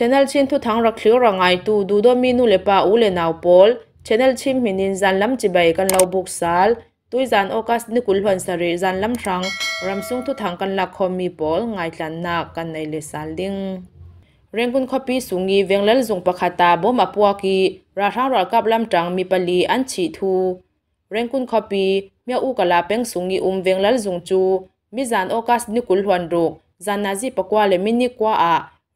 ชนลชินทุทังรักเลียวรังไอตูดูดมีนูเลปาอูเลนาวพอลชนลชิมมินินจันลำจิใบกันเลาบุกซาลตุยจันโอคาสนิกุลฮวันสรีจันลำทังรัมซุงทุทังกันลักคอมมีปอลไงจันนากันในเลซาลิงเร่ยงคุณคอปีสูงีเวียงเล่ลงประคาตาบ่มาปัวกีราทางรอกับลำจังมีปลีอันฉีทูเร่ยงคุณคอปีเมียอูกลาเป็งสูงีอุมเวียงเล่ลงจูมิจันโอคาสนิกุลฮวนโูจันนาจีปะกวาเลมินิกว่าอ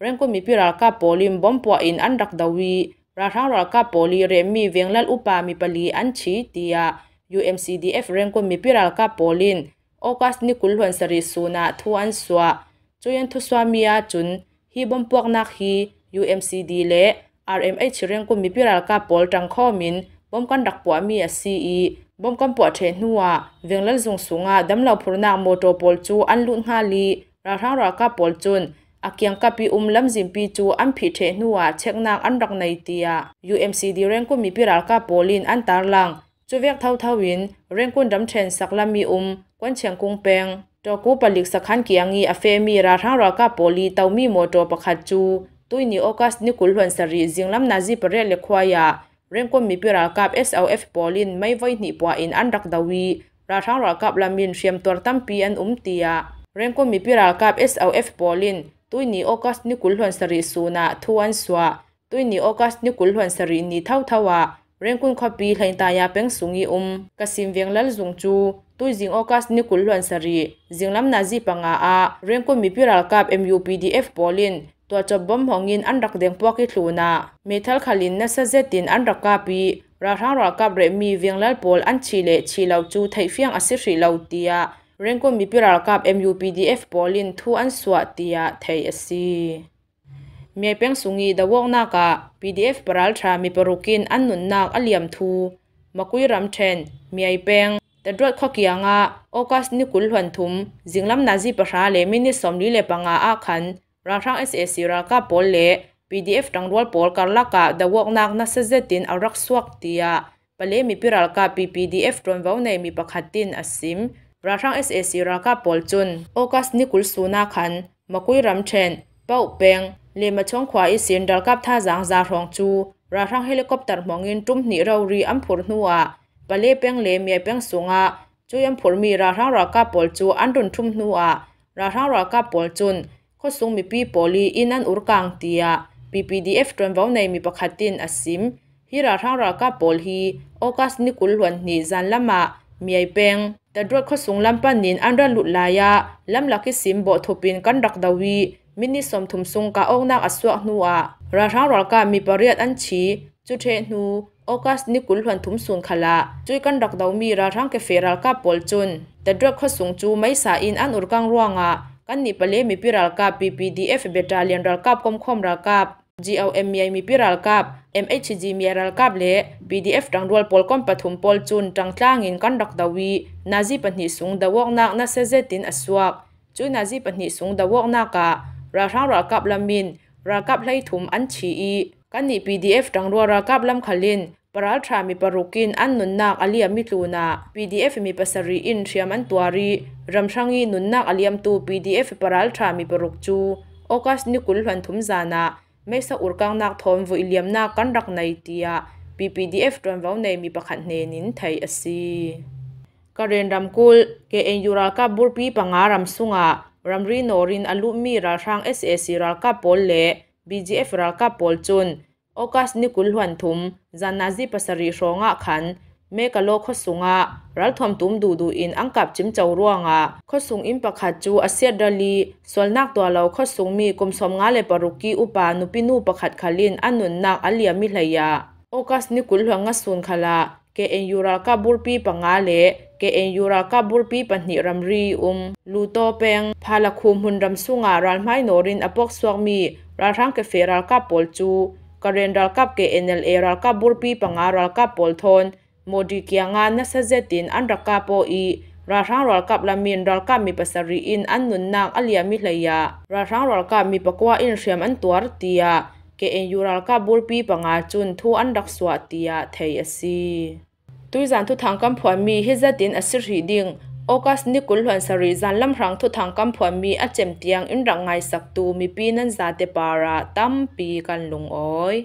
reng ko mi pira ka polim bom pwa in an rak dawi ra thang ra ka poli re mi venglal upa mi pali an chi tia UMCDF reng ko mi pira ka polin okas ni kulhon sari suna thu an swa chuyan thu swamia chun hi bom pwak nak hi UMCD le RMH reng ko mi pira ka pol tang kho min bom kan rak pwa mi a CE bom kan pwa the nuwa venglal zung sunga damlau phurna pol chu an lu nga li ra thang ra ka pol chun ากียงกับปีอุ้มลำจิมพีจูอันผิดเทนัวเช็กนางอันรักในตีอา UMC ดีเร่งกุมีพิรากาโปลินอันตาลังจูเวกเท่าเทวินเร่งกุนดำเชนสักลำมีอุ้มกวนเชียงกุงเปงตัวกู้ปลิกสักขันเกียงีอาเฟมีราทั้งรักกาโปลีเตามีโมโตประคัดจู ตุยนิโอคัสนิคุลฮันสรีจิงลำนาจิเปเรลควายาเร่งกุมีพิรากาเอสเอลเอฟโปลินไม่ไว้หนีปัวอินอันรักดาวีราทั้งรักกาลำมีนเชียมตัวตั้มปีอันอุ้มตีอาเร่งกุมีพิรากาเอสเอลเอฟโปลินตุยนีออกัสนิกุลหวนสรีสูนาทวันสวะตุยนีออกัสนิกุลหวนสรีนีเท่าทวะเร่งคุณขบีไหลตายาเป็งสุงีอุมกสิมเวียงลลจงจูตุยจิงออกัสนิกุลหวนสรีจิงลำนาจีปังอาอาเร่งคุณมีพิรัลกับ MUPDF ปอลินตัวจบบอมหองอินอันรักเดงพวกกิทูนาเมทัลคาลินนัสเซตินอันรักกาปีราทั้งรักกับเรมีเวียงลลปอลอันชีเลชีเลาจูไทเฟียงอสิริเลาเตียเรื่องก็มีพิรากับ MUPDF บอลินทูอันสวัสดียาไทยสีมีเพียงสุงีดาวกนักกะ PDF ปราลชามีปรุกินอันนุนนักอเลียมทูมาคุยรำเชนมีไอเพียงแต่ด้วยข้อเกี่ยงะโอกาสนิคุลหันทุมสิงลำนาจีประชาเลมินิสมลีเลปังอาคันรัฐาง s s รักับบอลเล PDF ตั้งรัวลบอลกันละกะดาวกนักนัสเซตินอรักสวัสดียาไปเลมีพิรากับ p d f ตรวนว่าในมีประคตินอสิมราช่งเอสเอซีราคาปอลจุนโอกัสนิคุลสูนาขันมาคุยรำเชนเป้าเปงเลมาช่องขวาอีสินดัลกับท่าจางจาทองจูราช่งเฮลิคอปเตอร์มองเงินจุ่มหนีเรารีอัมพอร์นัวปะเล่เปงเลเมียเปงสูงอะจุยอัมพอร์มีราช่งราคาปอลจูอันดุนจุ่มนัวราช่งราคาปอลจุนข้สูงมีปีปอลีอินันอุรกังเตีย PPDF ตรวจว่าในมีประคตินอสิมที่ราช่งราคาปอลฮีโอกัสนิคุลหวนหนีจันละมาเมียเปงตรวจข้อสูงลำปันนินอันรหลุดลายะลำลักสิมบ่ทบินกันรักดาวีมินิสมถุมสุงกาองนักอสวกนัวราชรงรกามีปริยัตอันชีจุเทนูโอกัสนิกุลพันถุมสุงขละจุยกันรักดาวมีราชางเกเฟรัลกาปอลจุนแต่ดรวจข้อสูงจูไม่สาอินอันอุรกังร่วงอ่ะกันนิปเลมีปิรัลกาปีพีดีเอฟเบตาเลียนรัลกาคมคมรัลกาจีเอ็มมีมีปิรัลกาเอ็มเอชจีมีรัลกาเล PDF ตังรวลปอลคอมปฐุมพอลจุนตังทลางอินกันรักดาวีนาจีปนิสุงดาวกนักนาเซเซตินอสวกจุนาจีปนิสุงดาวกนากะราชงรากับลามินรากับไหลถุมอันชีอีกันนี่ PDF ตังรัวรากับลำขลินปราชามีปรุกินอันนุนนักอเลียมมิตูนา PDF มีภาษารีอินเชียมันตัวรีรำชัางอีนุนนักอเลียมตู PDF ปราชามีปรุกจูโอกาสนิคุลฟันทุมจานาไม่สะอุรกังนักทอมวิลิเลียมนากันรักในเตีย PPDF รวจว่าในมีประคันเนนินไทยอสีกเรนรำกุลเกณอ์ยูรากับบุรีปังอารำสุงะรำรีโนรินอลุมีราช่างเอสเอซีรากับปอลเล่ BGF รากับปอลจุนโอกาสนิคุลหวันทุมจานนาจีปัสรีโรงะขัน เมกะโลคสุงะรัฐทอมตุมดูดูอินอังกับจิมเจ้าร่วงะคสุงอิมปะขัดจูอาเซียดลีส่วนนักตัวเราคสุงมีกลมสมงาเลปรุกีอุปานุปินูปะขัดคาลินอันนุนนักอเลียมิลัลยะ August ni kul hanga sun khala ke en yura ka burpi panga le ke en yura ka burpi panhi ramri um luto peng phala khum hun ram sunga ral mai norin apok suak mi ra rang ke feral ka pol chu karen ral kap ke NLA ral ka burpi panga ral ka pol thon modi kianga na sajetin an raka po i ra rang ral kap lamin ral kap mi pasari in an nun nang alia mi hleya ra rang ral kap mi pakwa in hriam an tuar tia เกอยูรัลกาบุรปีปังอาจุนทูอันดักสวัตียาเทียสีตุยจันทุทางกัมพูมีเฮซจัดินอสิริดิงโอกาสนิกุลหวนสริจันลำรังทุทางกัมพูมีอัจฉริเตยงอินรังไงสักตูมีปีนันซาเตปาราตัมปีกันลงอ้อย